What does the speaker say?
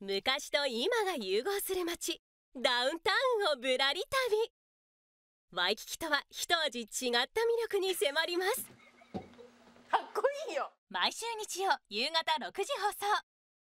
昔と今が融合する街ダウンタウンをぶらり旅ワイキキとは一味違った魅力に迫りますかっこいいよ毎週日曜夕方6時放送